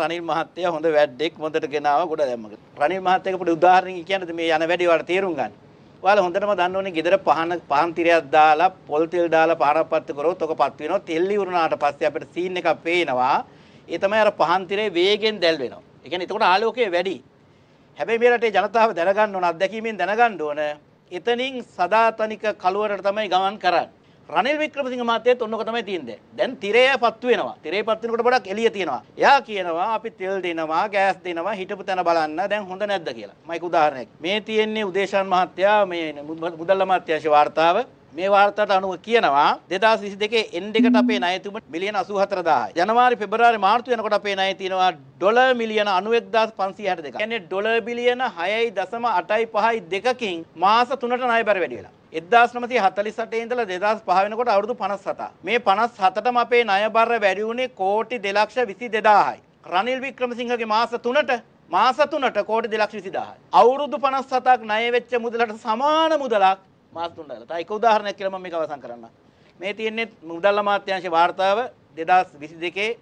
රනිල් මහත්තයා හොඳ වැඩෙක් හොඳට ගෙනාව ගොඩ දැම්මක. රනිල් මහත්තයාගේ පොඩි උදාහරණයක් කියන්නේ මේ යන වැඩේ ඔයාලා තේරුම් ගන්න. ඔයාලා හොඳටම දන්න ඕනේ ගෙදර පහන පහන් තිරයක් දාලා පොල් තෙල් දාලා පහරක් පත්තු කරොත් ඔක පත් වෙනවා. තෙල් ඉවරුනාට පස්සේ අපිට සීන් එකක් පේනවා. ඒ තමයි අර පහන් තිරේ වේගෙන් දැල් වෙනවා. ඒ කියන්නේ එතකොට ආලෝකය වැඩි. හැබැයි මේ රටේ ජනතාව දැනගන්න ඕන අත්දැකීමෙන් දැනගන්න ඕන. එතනින් සදාතනික කලවරට තමයි ගමන් කරන්නේ. රනිල් වික්‍රමසිංහ මහත්තයත් ඔන්නක තමයි තියෙන්නේ. දැන් තිරය පත්තු වෙනවා. තිරේ පත් වෙනකොට ගොඩක් එළිය තියෙනවා. එයා කියනවා අපි තෙල් දෙනවා, ගෑස් දෙනවා, හිටපු තැන බලන්න. දැන් හොඳ නැද්ද කියලා. මම ඒක උදාහරණයක්. මේ තියෙන්නේ උදේශාන් මහත්තයා මේ මුදල් අමාත්‍යාංශ වාර්තාව මේ වාර්තාවට අනුව කියනවා 2022 end එකට අපේ ණය තුම මිලියන 84000යි. ජනවාරි පෙබරවාරි මාර්තු වෙනකොට අපේ ණය තියෙනවා ඩොලර් මිලියන 91562. කියන්නේ ඩොලර් බිලියන 6.855 දෙකකින් මාස 3ට ණය බර වැඩි වෙලා. 1948 ඉඳලා 2005 වෙනකොට අවුරුදු 57. මේ 57ටම අපේ ණය බර වැඩි වුණේ කෝටි 222000යි. රනිල් වික්‍රමසිංහගේ මාස 3ට මාස 3ට කෝටි 222000යි. අවුරුදු 57ක් ණය වෙච්ච මුදලට සමාන මුදලක් මාස 3ට දාලා. ඒක උදාහරණයක් කියලා මම මේක අවසන් කරන්න. මේ තියෙන්නේ මුදල් අමාත්‍යාංශයේ වාර්තාව 2022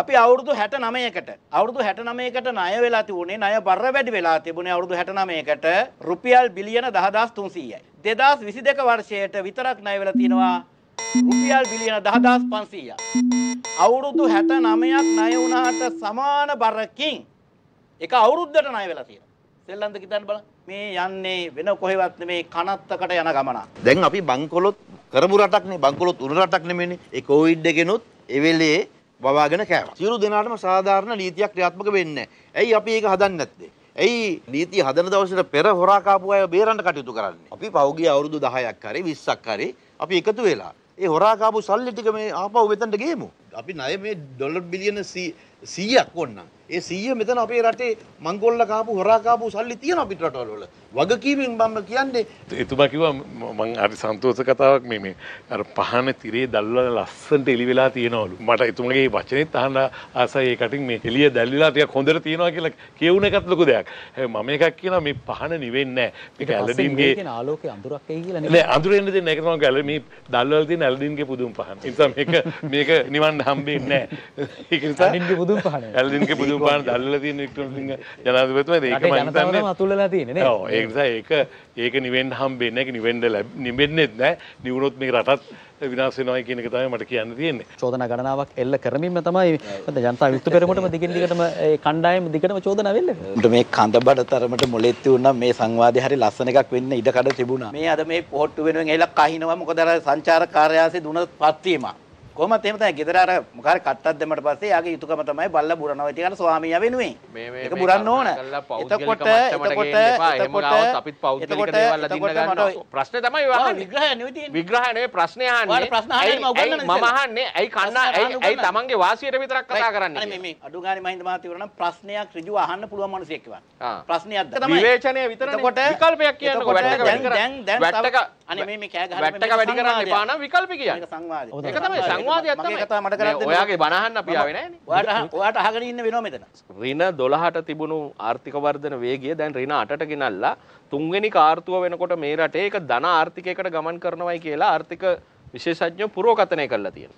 අපි අවුරුදු 69කට අවුරුදු 69කට ණය වෙලා තිබුණේ ණය බර වැඩි වෙලා තිබුණේ අවුරුදු 69කට රුපියල් බිලියන 10300යි 2022 වර්ෂයට විතරක් ණය වෙලා තිනවා රුපියල් බිලියන 10500ක් අවුරුදු 69ක් ණය වුණාට සමාන බරකින් එක අවුරුද්දට ණය වෙලා තියෙනවා සෙල්ලම්ද කිතන්න බලන්න මේ යන්නේ වෙන කොහෙවත් නෙමේ කනත්තකට යන ගමනක් දැන් අපි බංකොලොත් කරමු රටක් නේ බංකොලොත් උණු රටක් නෙමෙයිනේ ඒ කොවිඩ් එකෙනුත් ඒ වෙලේ වවාගෙන කෑවා. සියලු දෙනාටම සාධාරණ නීතියක් ක්‍රියාත්මක වෙන්නේ ඇයි අපි ඒක හදන්නේ නැත්තේ? ඇයි නීතිය හදන දවසට පෙර හොරා කාපු අය බේරන්න කටයුතු කරන්නේ? අපි පහුගිය අවුරුදු 10ක් හරි 20ක් හරි අපි එකතු වෙලා ඒ හොරා කාපු සල්ලි ටික මේ ආපහු වෙතනට ගේමු. අපි ණය මේ ඩොලර් බිලියන සීයක් ඔන්නම් ඒ සීය මෙතන අපේ රටේ මංගොල්ල කාපු හොරා කාපු සල්ලි තියෙන අපිට රටවල වගකීමෙන් මම කියන්නේ එතුමා කිව්වා මම හරි සන්තෝෂ කතාවක් මේ මේ අර පහන තිරේ දැල්වල ලස්සනට එලි වෙලා තියෙනවලු මට එතුමගේ වචනේත් අහන්න ආසයි ඒ කටින් මේ එළිය දැල්විලා ටිකක් හොඳට තියෙනවා කියලා කියවුන එකත් ලොකු දෙයක් මම එකක් කියනවා මේ පහන නිවෙන්නේ නැහැ මේක ඇලඩින්ගේ ආලෝකයේ අඳුරක් එයි කියලා නෑ අඳුර එන්න දෙන්නේ නැහැ ඒක තමයි ඇලඩින් මේ දැල්වල තියෙන ඇලඩින්ගේ පුදුම පහන ඒ නිසා මේක මේක නිවන්න හම්බෙන්නේ නැහැ ඒක නිසා පුදුම් පහන ඇල්ලින්ගේ පුදුම් පාන දල්ල තියෙන වික්ටම් සිංහ ජනාධිපතිතුමා ඒක මම හිතන්නේ අතුල්ලලා තියෙන්නේ ඔව් ඒ නිසා ඒක ඒක නිවෙන්න හම්බෙන්නේ නැහැ නිවෙන්න නිවෙන්නේත් නැහැ නිවුනොත් මේ රටත් විනාශ වෙනවා කියන එක තමයි මට කියන්න තියෙන්නේ. චෝදනා ගණනාවක් එල්ල කරමින්ම තමයි ජනතා විමුක්ති පෙරමුණම දිගින් දිගටම ඒ කණ්ඩායම දිගටම චෝදනා වෙන්නේ. උන්ට මේ කඳබඩ තරමට මොලෙත් වුණා මේ සංවාදේ හරි ලස්සන එකක් වෙන්න ඉඩ කඩ තිබුණා. මේ අද මේ පොට්ටු වෙනුවෙන් එලා කහිනවා මොකද අර සංචාරක කාර්යාලයේ දුන පත්වීම. කොහොමත් එහෙම තමයි ගෙදර අර මොකාර කට්ටක් දැම්මට පස්සේ යාගේ යුතුයකම තමයි බල්ලා බුරනවා ඉතින් අර ස්වාමියා වෙනුවෙන් ඒක බුරන්න ඕන එතකොට එතකොට එතකොට අපිත් පෞද්ගලික දේවල් අදින්න ගන්න ප්‍රශ්නේ තමයි වහන්නේ විග්‍රහය නෙවෙයි විග්‍රහය නෙවෙයි ප්‍රශ්නේ අහන්නේ ප්‍රශ්න අහන්නේ මම අහන්නේ ඇයි කන්නා ඇයි ඇයි තමන්ගේ වාසියට විතරක් කතා කරන්නේ මේ මේ අඩු ගානේ මහින්ද මහත්තයෝ නම් ප්‍රශ්නයක් ඍජුව අහන්න පුළුවන් මිනිසෙක් එක්කවත් ප්‍රශ්නයක් තමයි විවේචනය විතරනේ විකල්පයක් කියන්නකො වැටක වැටක අනේ මේ මේ කෑ ගහලා වැට්ටක වැඩි කරන්න එපා නම් විකල්ප කියන්නේ. ඒක සංවාදය. ඒක තමයි සංවාදයක් තමයි. මගේ කතාව මට කරලා දෙන්න. ඔයාගේ බණ අහන්න අපි ආවේ නැහැ නේ. ඔයාට ඔයාට අහගෙන ඉන්න වෙනවා මෙතන. රින 12ට තිබුණු ආර්ථික වර්ධන වේගය දැන් රින 8ට ගෙනල්ලා තුන්වෙනි කාර්තුව වෙනකොට මේ රටේ ඒක ධන ආර්ථිකයකට ගමන් කරනවායි කියලා ආර්ථික විශේෂඥ පුරෝකතනය කරලා තියෙන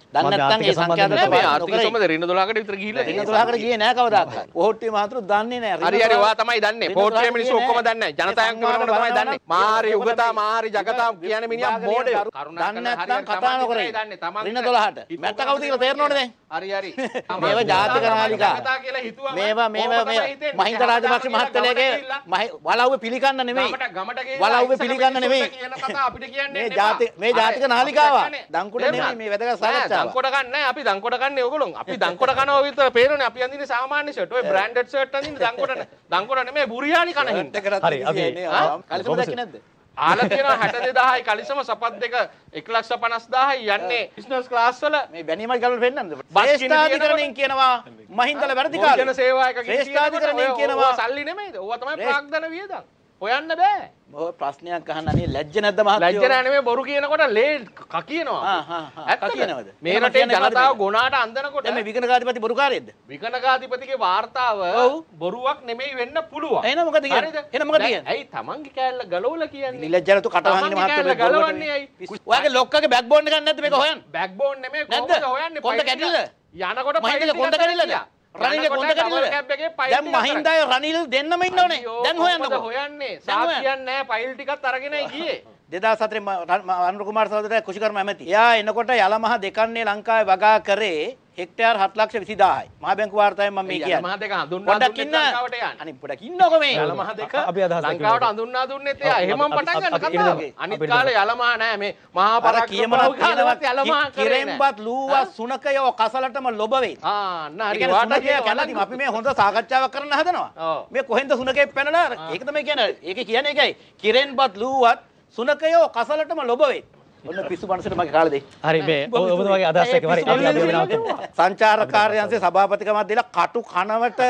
රින්න දොලාකට විතර ගිහිල්ලා රින්න දොලාකට ගියේ නෑ කවදාවත් කොහොට්ටි මාතෘ දන්නේ නෑ හරි හරි ඔයා තමයි දන්නේ පොහොට්ටියේ මිනිස්සු ඔක්කොම දන්නේ ජනතාවක් කරන තමයි දන්නේ මාරි උගතා මාරි ජගතා කියන මිනිහා මෝඩය කරුණා නැත්නම් කතා නොකරේ දන්නේ තමන් රින්න දොලාට මැත්ත කවුද කියලා තේරෙනවද දැන් හරි හරි මේවා ජාතික නාලිකා මේවා මේවා මේ මහින්ද රාජපක්ෂ මහත්තයාගේ වලව්ව පිළිගන්න නෙමෙයි වලව්ව පිළිගන්න නෙමෙයි මේ ජාතික නාලිකාවා දංකුට මේ වැදක දංකොට කන්න අපි දංකොට කන්න ඔගලුන් අපි දංකොට කනව විත පේරන අපි අඳන සාමාන්‍ය ෂට බ්‍රන්ඩ් ට දංකොට දංකොට මේ බුරියානි කන හිට කර නැද ආලතියන හැට දෙදාහයි කලිසම සපත් දෙක එක්ලක්ෂ පනස්දාහයි යන්නේ ඉස්නස් ලාස්සල මේ බැනීම ගල පෙන්න්නද බස්ාධිකරණින් කියනවා මහින්දල වැරදිකාල ජන සේවායක ේෂ්ාධිකරණය කියනවා සල්ලි නෙමයි ඔතම ප්‍රක්්ධන වියදක් හොයන්න බෑ මොහ ප්‍රශ්නයක් අහන්න අනේ ලැජ්ජ නැද්ද මහත්තයෝ ලැජ්ජ නෑ නෙමෙයි බොරු කියනකොට ලේ ක කියනවා ඇත්ත කියනවද මේ රටේ ජනතාව ගොනාට අන්දනකොට මේ විකනකාධිපති බොරුකාරයෙක්ද විකනකාධිපතිගේ වාර්තාව බොරුවක් නෙමෙයි වෙන්න පුළුවන් එහෙනම් මොකද කියන්නේ එහෙනම් මොකද කියන්නේ ඇයි තමන්ගේ කෑල්ල ගලවලා කියන්නේ නිලැජ්ජනතු කටහන්නේ මහත්තයෝ ගලවන්නේ ඇයි ඔයාගේ ලොක්කගේ බෑක් බෝන් එකක් නැද්ද මේක හොයන්න බෑක් බෝන් නෙමෙයි කොහොමද හොයන්නේ පොඩ්ඩ කැඩිලා යනකොට පයිල කොන්ද කැඩිලාද රනිල කොන්ද කඩිල්ල දැන් මහින්දය රනිල් දෙන්නම ඉන්න ඕනේ දැන් හොයන්නකෝ හොයන්නේ සාක්ෂියක් නැහැ ෆයිල් ටිකත් අරගෙන ගියේ 2004 අනුර කුමාර සහෝදරයා කුෂිකර්ම ඇමති එයා එනකොට යලමහ දෙකන්නේ ලංකාවේ වගා කරේ හෙක්ටර් හත් ලක්ෂ විසි දායි මහ බැංකු වාර්තය ම මේ කිය මහදක හඳුන්ට ඉන්න ට අනි පොඩක් ඉන්නකොම යලමහදක අප ලංකාවට අඳුන්නා දුන්න එතය හෙම පටන්ගන්න අනි කාල යලමා නෑ මේ මහා පර කියමරව කියලවත් යලමා කරෙම්බත් ලූව සුනකය කසලටම ලොබවේ ආන්නට කැලති අපි මේ හොඳ සාකච්ඡාව කරන හදනවා මේ කොහෙන්ද සුනකේ පැනලා ඒකතම කියන ඒක කියන එකයි කිරෙන්බත් ලූවත් සුනකයෝ කසලටම ලොබවෙත් ඔන්න පිස්සු මනසට මගේ කාලේ දෙයි. හරි මේ ඔබතුමාගේ අදහස් එක හරි අපි අපි වෙනවා. සංචාරකාරයන්සේ සභාපතිකමක් දීලා කටු කනවට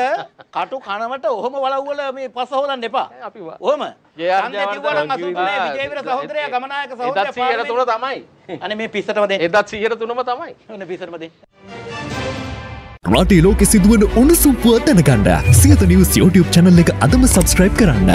කටු කනවට ඔහොම වලව්වල මේ පස හොලන්න එපා. අපි ඔහොම. ජයර්ජ්‍යවර්ධන කිව්වා නම් අසුන්නේ විජේවීර සහෝදරයා ගමනායක සහෝදරයා. 1103 තමයි. අනේ මේ පිස්සටම දෙන්න. 1103ම තමයි. ඔන්න පිස්සටම දෙන්න. රටේ ලෝකෙ සිදුවන උණුසුම්පුව දැනගන්න සියත නිවස් YouTube channel එක අදම subscribe කරන්න.